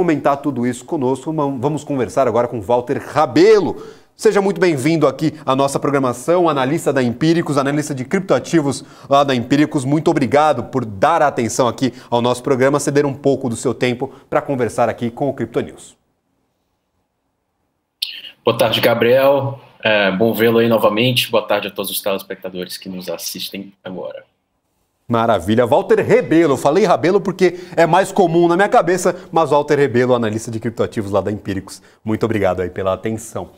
comentar tudo isso conosco, vamos conversar agora com Walter Rabelo. Seja muito bem-vindo aqui à nossa programação, analista da Empíricos, analista de criptoativos lá da Empíricos. Muito obrigado por dar atenção aqui ao nosso programa, ceder um pouco do seu tempo para conversar aqui com o Crypto News. Boa tarde, Gabriel. É, bom vê-lo aí novamente. Boa tarde a todos os telespectadores que nos assistem agora. Maravilha. Walter Rebelo, falei Rabelo porque é mais comum na minha cabeça, mas Walter Rebelo, analista de criptoativos lá da Empíricos. Muito obrigado aí pela atenção.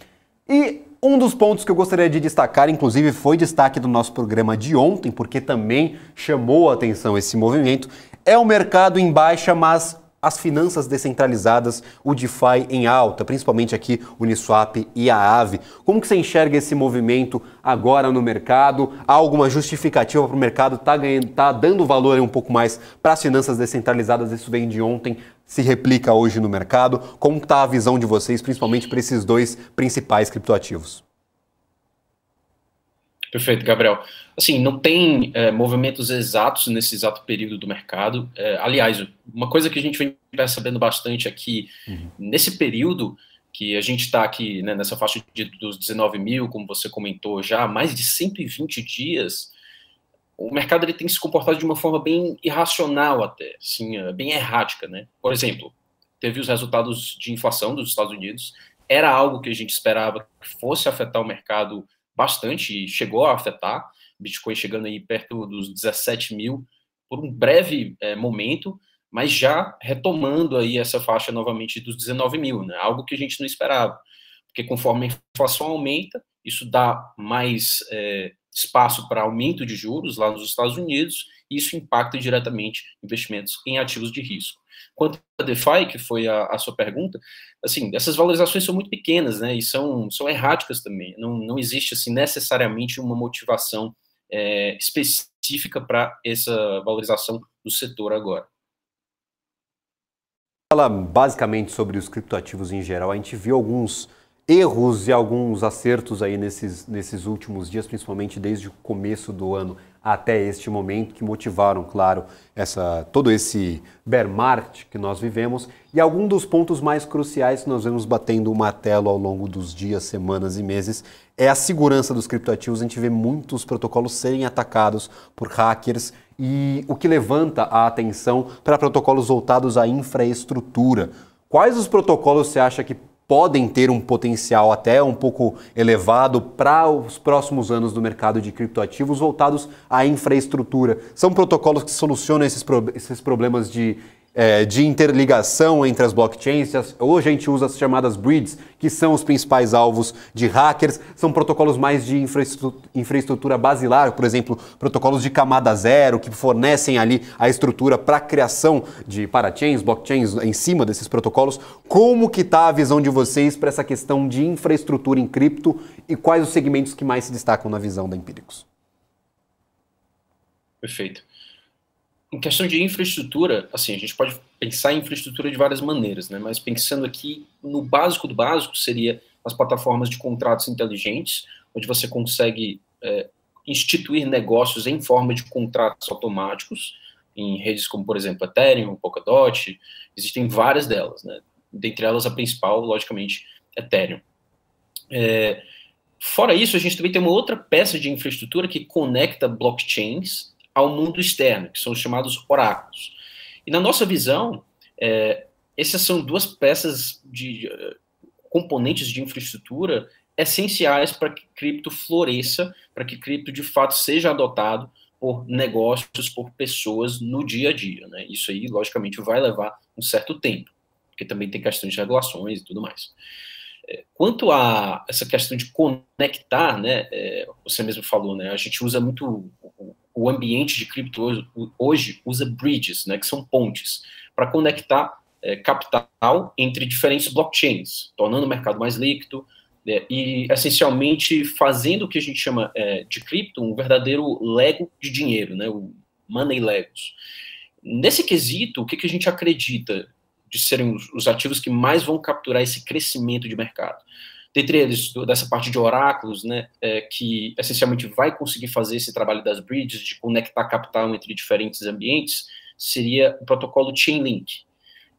E um dos pontos que eu gostaria de destacar, inclusive foi destaque do nosso programa de ontem, porque também chamou a atenção esse movimento, é o mercado em baixa, mas as finanças descentralizadas, o DeFi em alta, principalmente aqui o Uniswap e a Aave. Como que você enxerga esse movimento agora no mercado? Há alguma justificativa para o mercado estar tá tá dando valor um pouco mais para as finanças descentralizadas? Isso vem de ontem, se replica hoje no mercado. Como está a visão de vocês, principalmente para esses dois principais criptoativos? Perfeito, Gabriel. Assim, não tem é, movimentos exatos nesse exato período do mercado. É, aliás, uma coisa que a gente vem percebendo bastante é que uhum. nesse período que a gente está aqui né, nessa faixa de, dos 19 mil, como você comentou já, há mais de 120 dias, o mercado ele tem se comportado de uma forma bem irracional até, assim, eh, bem errática, né? Por exemplo, teve os resultados de inflação dos Estados Unidos, era algo que a gente esperava que fosse afetar o mercado bastante e chegou a afetar. Bitcoin chegando aí perto dos 17 mil por um breve é, momento, mas já retomando aí essa faixa novamente dos 19 mil, né? algo que a gente não esperava. Porque conforme a inflação aumenta, isso dá mais é, espaço para aumento de juros lá nos Estados Unidos, e isso impacta diretamente investimentos em ativos de risco. Quanto a DeFi, que foi a, a, sua pergunta, assim, essas valorizações são muito pequenas, né, e são, são erráticas também, não, não existe, assim, necessariamente uma motivação é, específica para essa valorização do setor agora. Fala basicamente sobre os criptoativos em geral, a gente viu alguns erros e alguns acertos aí nesses, nesses últimos dias, principalmente desde o começo do ano até este momento, que motivaram, claro, essa, todo esse bear market que nós vivemos e algum dos pontos mais cruciais que nós vemos batendo o martelo ao longo dos dias, semanas e meses é a segurança dos criptoativos. A gente vê muitos protocolos serem atacados por hackers e o que levanta a atenção para protocolos voltados à infraestrutura. Quais os protocolos você acha que podem ter um potencial até um pouco elevado para os próximos anos do mercado de criptoativos voltados à infraestrutura. São protocolos que solucionam esses, pro esses problemas de é, de interligação entre as blockchains. Hoje a gente usa as chamadas bridges, que são os principais alvos de hackers. São protocolos mais de infraestrutura, infraestrutura basilar, por exemplo, protocolos de camada zero, que fornecem ali a estrutura para a criação de parachains, blockchains em cima desses protocolos. Como que está a visão de vocês para essa questão de infraestrutura em cripto e quais os segmentos que mais se destacam na visão da Empíricos? Perfeito em questão de infraestrutura, assim, a gente pode pensar em infraestrutura de várias maneiras, né? Mas pensando aqui no básico do básico, seria as plataformas de contratos inteligentes, onde você consegue é, instituir negócios em forma de contratos automáticos, em redes como, por exemplo, Ethereum, Polkadot, existem várias delas, né? Dentre elas, a principal, logicamente, Ethereum. É, fora isso, a gente também tem uma outra peça de infraestrutura que conecta blockchains, ao mundo externo, que são os chamados oráculos. E na nossa visão, é, essas são duas peças de eh, componentes de infraestrutura essenciais para que cripto floresça, para que cripto de fato seja adotado por negócios, por pessoas no dia a dia. Né? Isso aí, logicamente, vai levar um certo tempo, porque também tem questões de regulações e tudo mais. É, quanto a essa questão de conectar, né, é, você mesmo falou, né, a gente usa muito o ambiente de cripto hoje usa bridges, né, que são pontes, para conectar é, capital entre diferentes blockchains, tornando o mercado mais líquido é, e, essencialmente, fazendo o que a gente chama é, de cripto um verdadeiro lego de dinheiro, né, o money legos. Nesse quesito, o que, que a gente acredita de serem os, os ativos que mais vão capturar esse crescimento de mercado? dentre eles dessa parte de oráculos, né, é, que essencialmente vai conseguir fazer esse trabalho das bridges de conectar capital entre diferentes ambientes, seria o protocolo Chainlink,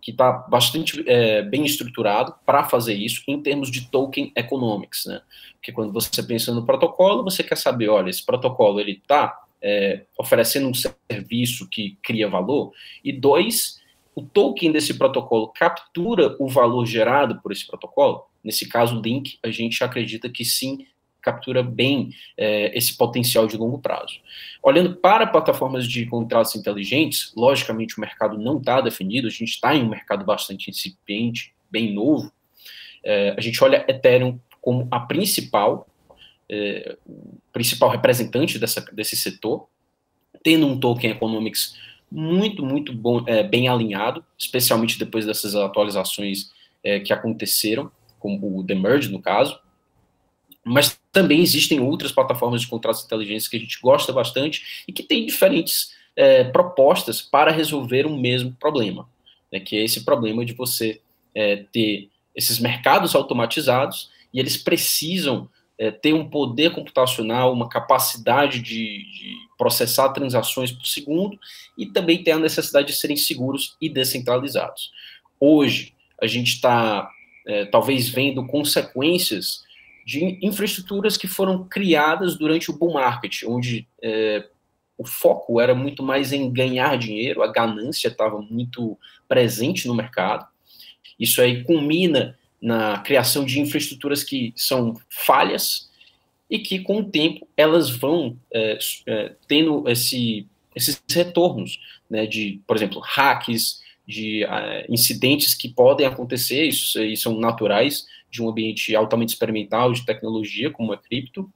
que está bastante é, bem estruturado para fazer isso em termos de token economics, né? Porque quando você pensa no protocolo, você quer saber, olha, esse protocolo ele está é, oferecendo um serviço que cria valor e dois o token desse protocolo captura o valor gerado por esse protocolo? Nesse caso, o Link, a gente acredita que sim, captura bem é, esse potencial de longo prazo. Olhando para plataformas de contratos inteligentes, logicamente o mercado não está definido, a gente está em um mercado bastante incipiente, bem novo. É, a gente olha Ethereum como a principal, é, principal representante dessa, desse setor, tendo um token economics muito, muito bom, é, bem alinhado, especialmente depois dessas atualizações é, que aconteceram, como o The Merge, no caso. Mas também existem outras plataformas de contratos inteligentes que a gente gosta bastante e que têm diferentes é, propostas para resolver o um mesmo problema, né, que é esse problema de você é, ter esses mercados automatizados e eles precisam é, ter um poder computacional, uma capacidade de, de, processar transações por segundo e também ter a necessidade de serem seguros e descentralizados. Hoje, a gente está é, talvez vendo consequências de infraestruturas que foram criadas durante o bull market, onde é, o foco era muito mais em ganhar dinheiro, a ganância estava muito presente no mercado. Isso aí culmina na criação de infraestruturas que são falhas e que, com o tempo, elas vão é, é, tendo esse, esses retornos, né, de, por exemplo, hacks, de uh, incidentes que podem acontecer isso, e são naturais de um ambiente altamente experimental de tecnologia como a é cripto,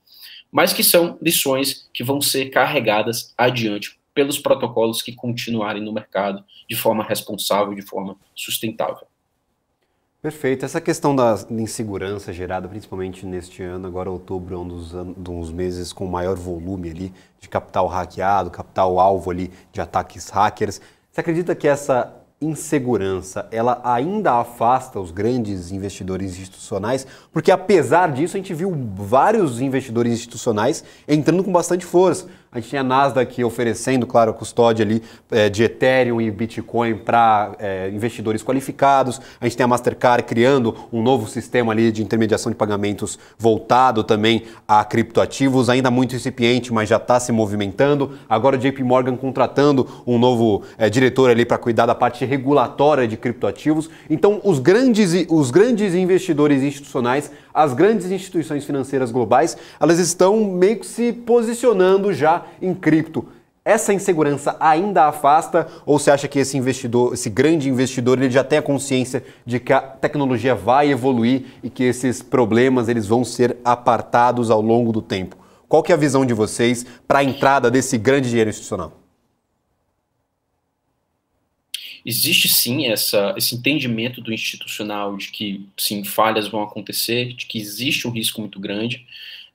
mas que são lições que vão ser carregadas adiante pelos protocolos que continuarem no mercado de forma responsável, de forma sustentável. Perfeito. Essa questão da insegurança gerada principalmente neste ano, agora outubro é um dos, dos meses com maior volume ali de capital hackeado, capital alvo ali de ataques hackers. Você acredita que essa insegurança, ela ainda afasta os grandes investidores institucionais, porque apesar disso a gente viu vários investidores institucionais entrando com bastante força. A gente tinha a Nasdaq oferecendo, claro, a custódia ali é, de Ethereum e Bitcoin para é, eh, investidores qualificados. A gente tem a Mastercard criando um novo sistema ali de intermediação de pagamentos voltado também a criptoativos, ainda muito incipiente, mas já está se movimentando. Agora o JP Morgan contratando um novo é, diretor ali para cuidar da parte regulatória de criptoativos. Então, os grandes, os grandes investidores institucionais, as grandes instituições financeiras globais, elas estão meio que se posicionando já operar em cripto. Essa insegurança ainda afasta ou você acha que esse investidor, esse grande investidor, ele já tem a consciência de que a tecnologia vai evoluir e que esses problemas eles vão ser apartados ao longo do tempo? Qual que é a visão de vocês para a entrada desse grande dinheiro institucional? existe sim essa, esse entendimento do institucional de que sim falhas vão acontecer, de que existe um risco muito grande,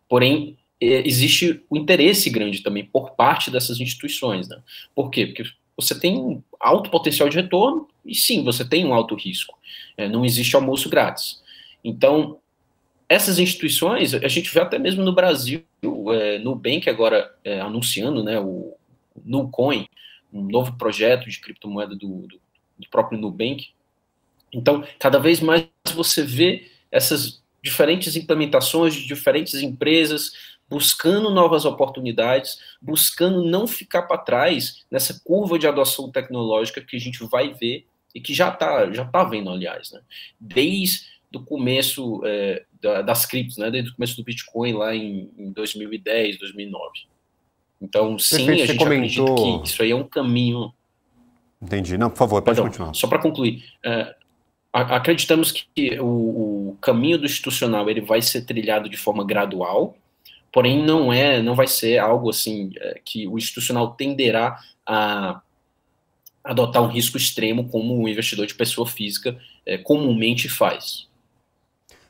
porém é, existe o um interesse grande também por parte dessas instituições. Né? Por quê? Porque você tem um alto potencial de retorno e sim, você tem um alto risco. É, não existe almoço grátis. Então, essas instituições, a gente vê até mesmo no Brasil, é, Nubank agora é, anunciando né, o Nucoin, um novo projeto de criptomoeda do, do, do próprio Nubank. Então, cada vez mais você vê essas diferentes implementações de diferentes empresas, buscando novas oportunidades, buscando não ficar para trás nessa curva de adoção tecnológica que a gente vai ver e que já está já tá vendo, aliás, né? desde o começo é, das criptos, né? desde o começo do Bitcoin lá em, em 2010, 2009. Então, sim, Perfeito, a gente comentou... acredita que isso aí é um caminho. Entendi. Não, por favor, pode Perdão, continuar. Só para concluir, é, acreditamos que o, o, caminho do institucional ele vai ser trilhado de forma gradual, porém não é, não vai ser algo assim é, que o institucional tenderá a adotar um risco extremo como o investidor de pessoa física é, comumente faz.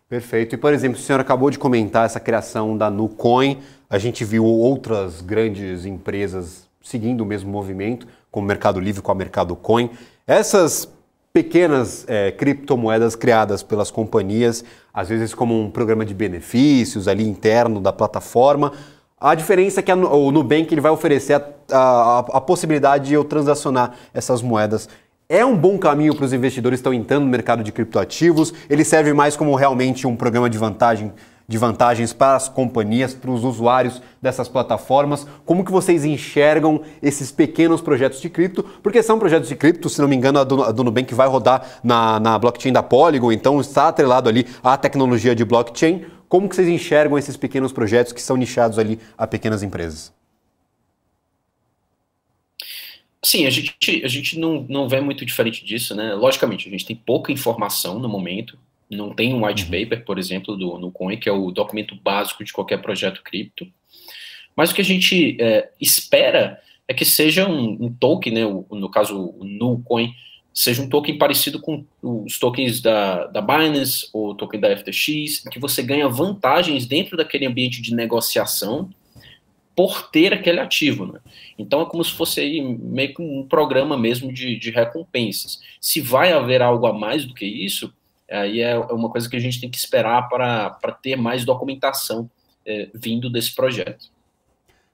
Perfeito. E, por exemplo, o senhor acabou de comentar essa criação da Nucoin. A gente viu outras grandes empresas seguindo o mesmo movimento, como Mercado Livre com a Mercado Coin. Essas pequenas é, criptomoedas criadas pelas companhias, às vezes como um programa de benefícios ali interno da plataforma. A diferença é que a, o Nubank ele vai oferecer a, a, a possibilidade de eu transacionar essas moedas é um bom caminho para os investidores que estão entrando no mercado de criptoativos? Ele serve mais como realmente um programa de vantagem de vantagens para as companhias, para os usuários dessas plataformas. Como que vocês enxergam esses pequenos projetos de cripto? Porque são projetos de cripto, se não me engano, a do, a do Nubank vai rodar na, na blockchain da Polygon, então está atrelado ali à tecnologia de blockchain. Como que vocês enxergam esses pequenos projetos que são nichados ali a pequenas empresas? Sim, a gente, a gente não, não vê muito diferente disso, né? Logicamente, a gente tem pouca informação no momento, não tem um white uhum. paper, por exemplo, do Nucoin, que é o documento básico de qualquer projeto cripto. Mas o que a gente é, espera é que seja um, um token, né, o, no caso o Nucoin, seja um token parecido com os tokens da, da Binance ou token da FTX, que você ganha vantagens dentro daquele ambiente de negociação por ter aquele ativo. Né? Então é como se fosse aí meio que um programa mesmo de, de recompensas. Se vai haver algo a mais do que isso, Aí é, é uma coisa que a gente tem que esperar para ter mais documentação é, vindo desse projeto.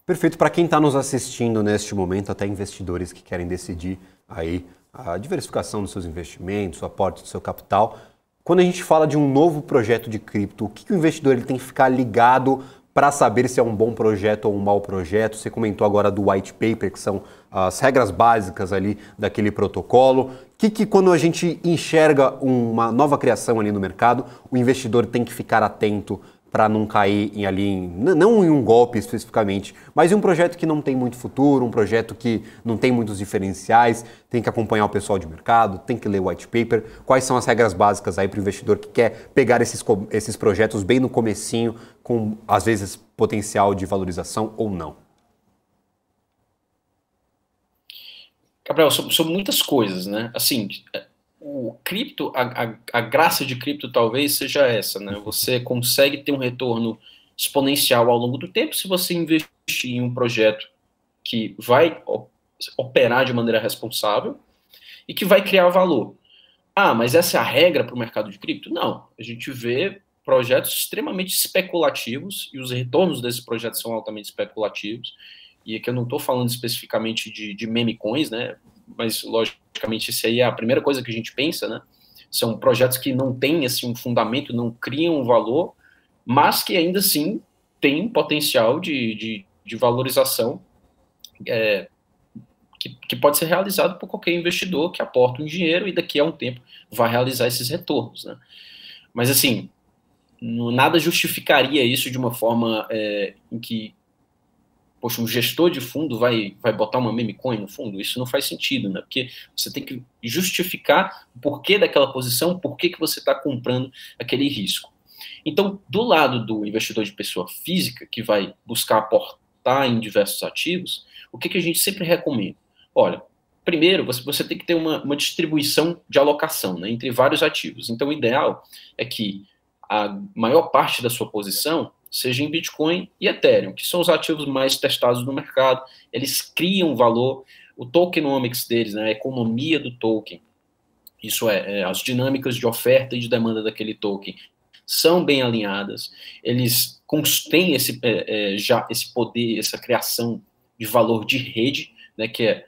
Perfeito. Para quem está nos assistindo neste momento, até investidores que querem decidir aí a diversificação dos seus investimentos, o aporte do seu capital, quando a gente fala de um novo projeto de cripto, o que, o investidor ele tem que ficar ligado para saber se é um bom projeto ou um mau projeto. Você comentou agora do white paper, que são as regras básicas ali daquele protocolo. O que, que, quando a gente enxerga uma nova criação ali no mercado, o investidor tem que ficar atento para não cair em, ali, em, não em um golpe especificamente, mas em um projeto que não tem muito futuro, um projeto que não tem muitos diferenciais, tem que acompanhar o pessoal de mercado, tem que ler o white paper, quais são as regras básicas aí para o investidor que quer pegar esses, esses projetos bem no comecinho, com às vezes potencial de valorização ou não? Gabriel, são, são muitas coisas, né? Assim, é, o cripto, a, a, a, graça de cripto talvez seja essa, né? Você consegue ter um retorno exponencial ao longo do tempo se você investir em um projeto que vai operar de maneira responsável e que vai criar valor. Ah, mas essa é a regra para o mercado de cripto? Não. A gente vê projetos extremamente especulativos e os retornos desses projetos são altamente especulativos. E aqui eu não estou falando especificamente de, de meme coins, né? mas logicamente isso aí é a primeira coisa que a gente pensa, né? São projetos que não têm assim, um fundamento, não criam um valor, mas que ainda assim têm potencial de, de, de valorização é, que, que, pode ser realizado por qualquer investidor que aporta um dinheiro e daqui a um tempo vai realizar esses retornos, né? Mas assim, nada justificaria isso de uma forma é, em que poxa, um gestor de fundo vai, vai botar uma meme coin no fundo? Isso não faz sentido, né? Porque você tem que justificar o porquê daquela posição, por que você está comprando aquele risco. Então, do lado do investidor de pessoa física, que vai buscar aportar em diversos ativos, o que, que a gente sempre recomenda? Olha, primeiro, você, você tem que ter uma, uma distribuição de alocação né, entre vários ativos. Então, o ideal é que a maior parte da sua posição seja em Bitcoin e Ethereum, que são os ativos mais testados no mercado. Eles criam valor, o tokenomics deles, né, a economia do token, isso é, é, as dinâmicas de oferta e de demanda daquele token são bem alinhadas, eles têm esse, é, é, já esse poder, essa criação de valor de rede, né, que é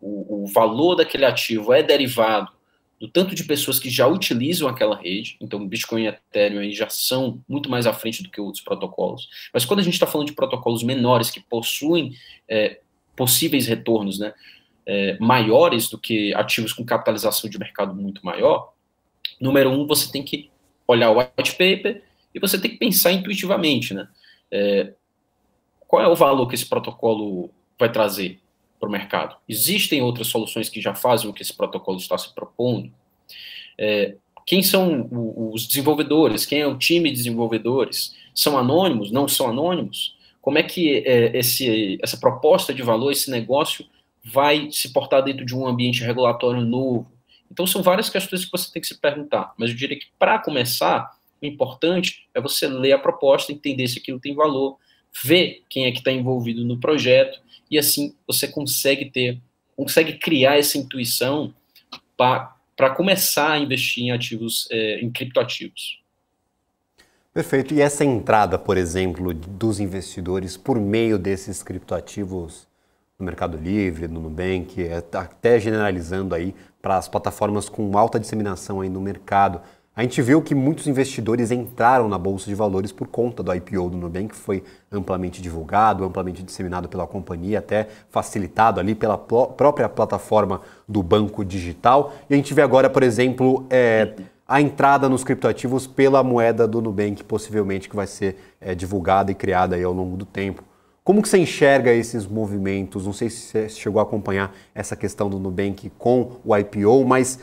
o, o valor daquele ativo é derivado do tanto de pessoas que já utilizam aquela rede, então Bitcoin e Ethereum aí já são muito mais à frente do que outros protocolos, mas quando a gente está falando de protocolos menores que possuem é, possíveis retornos né, é, maiores do que ativos com capitalização de mercado muito maior, número um, você tem que olhar o white paper e você tem que pensar intuitivamente, né? É, qual é o valor que esse protocolo vai trazer? para o mercado. Existem outras soluções que já fazem o que esse protocolo está se propondo. É, quem são os desenvolvedores? Quem é o time de desenvolvedores? São anônimos? Não são anônimos? Como é que é, esse, essa proposta de valor, esse negócio, vai se portar dentro de um ambiente regulatório novo? Então, são várias questões que você tem que se perguntar. Mas eu diria que, para começar, o importante é você ler a proposta, entender se aquilo tem valor, ver quem é que está envolvido no projeto e assim você consegue ter, consegue criar essa intuição para começar a investir em ativos, é, em criptoativos. Perfeito. E essa entrada, por exemplo, dos investidores por meio desses criptoativos no Mercado Livre, no Nubank, é, tá até generalizando aí para as plataformas com alta disseminação aí no mercado, a gente viu que muitos investidores entraram na bolsa de valores por conta do IPO do Nubank, que foi amplamente divulgado, amplamente disseminado pela companhia, até facilitado ali pela própria plataforma do banco digital. E a gente vê agora, por exemplo, é, a entrada nos criptoativos pela moeda do Nubank, possivelmente que vai ser é, divulgada e criada aí ao longo do tempo. Como que você enxerga esses movimentos? Não sei se você chegou a acompanhar essa questão do Nubank com o IPO, mas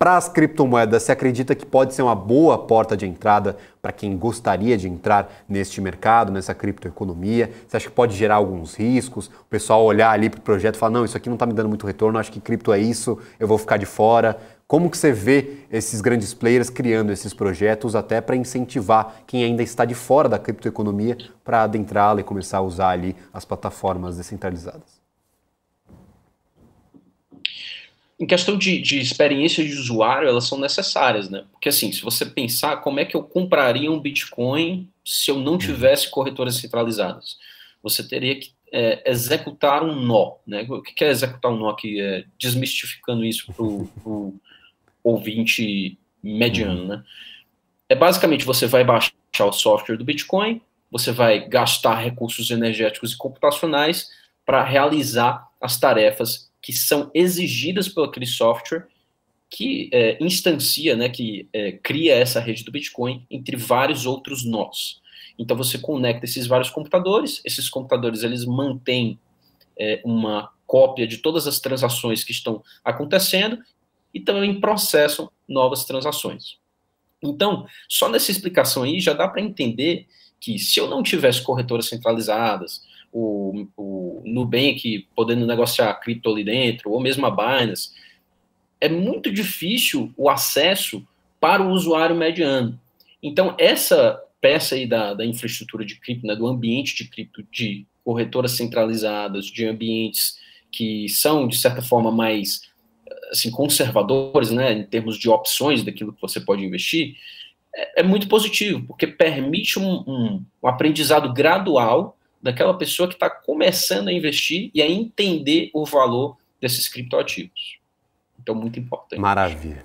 para as criptomoedas, você acredita que pode ser uma boa porta de entrada para quem gostaria de entrar neste mercado, nessa criptoeconomia? Você acha que pode gerar alguns riscos? O pessoal olhar ali para o projeto e falar, não, isso aqui não está me dando muito retorno, acho que cripto é isso, eu vou ficar de fora. Como que você vê esses grandes players criando esses projetos até para incentivar quem ainda está de fora da criptoeconomia para adentrá-la e começar a usar ali as plataformas descentralizadas? em questão de, de experiência de usuário, elas são necessárias, né? Porque assim, se você pensar como é que eu compraria um Bitcoin se eu não uhum. tivesse corretoras centralizadas, você teria que é, executar um nó, né? O que é executar um nó aqui? É, desmistificando isso para o ouvinte mediano, uhum. né? É basicamente você vai baixar o software do Bitcoin, você vai gastar recursos energéticos e computacionais para realizar as tarefas que são exigidas pelo aquele software que é, instancia, né, que é, cria essa rede do Bitcoin entre vários outros nós. Então você conecta esses vários computadores, esses computadores eles mantêm é, uma cópia de todas as transações que estão acontecendo e também processam novas transações. Então, só nessa explicação aí já dá para entender que se eu não tivesse corretoras centralizadas, o, o Nubank podendo negociar cripto ali dentro, ou mesmo a Binance, é muito difícil o acesso para o usuário mediano. Então, essa peça aí da, da infraestrutura de cripto, né, do ambiente de cripto, de corretoras centralizadas, de ambientes que são, de certa forma, mais assim, conservadores, né, em termos de opções daquilo que você pode investir, é, é muito positivo, porque permite um, um, um aprendizado gradual daquela pessoa que está começando a investir e a entender o valor desses criptoativos. Então, muito importante. Maravilha.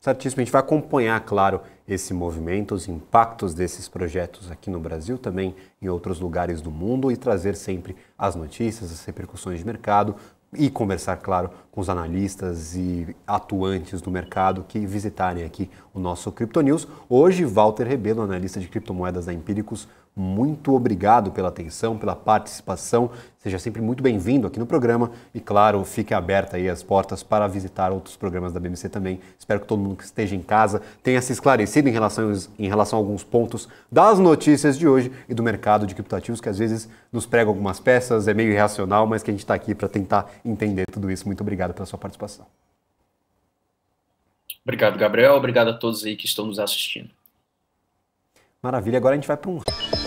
Certíssimo, a gente vai acompanhar, claro, esse movimento, os impactos desses projetos aqui no Brasil, também em outros lugares do mundo e trazer sempre as notícias, as repercussões de mercado e conversar, claro, com os analistas e atuantes do mercado que visitarem aqui o nosso Crypto News. Hoje, Walter Rebelo, analista de criptomoedas da Empíricos, muito obrigado pela atenção, pela participação. Seja sempre muito bem-vindo aqui no programa e, claro, fique aberta aí as portas para visitar outros programas da BMC também. Espero que todo mundo que esteja em casa tenha se esclarecido em relação, em relação a alguns pontos das notícias de hoje e do mercado de criptativos, que às vezes nos prega algumas peças, é meio irracional, mas que a gente está aqui para tentar entender tudo isso. Muito obrigado pela sua participação. Obrigado, Gabriel. Obrigado a todos aí que estão nos assistindo. Maravilha. Agora a gente vai para um.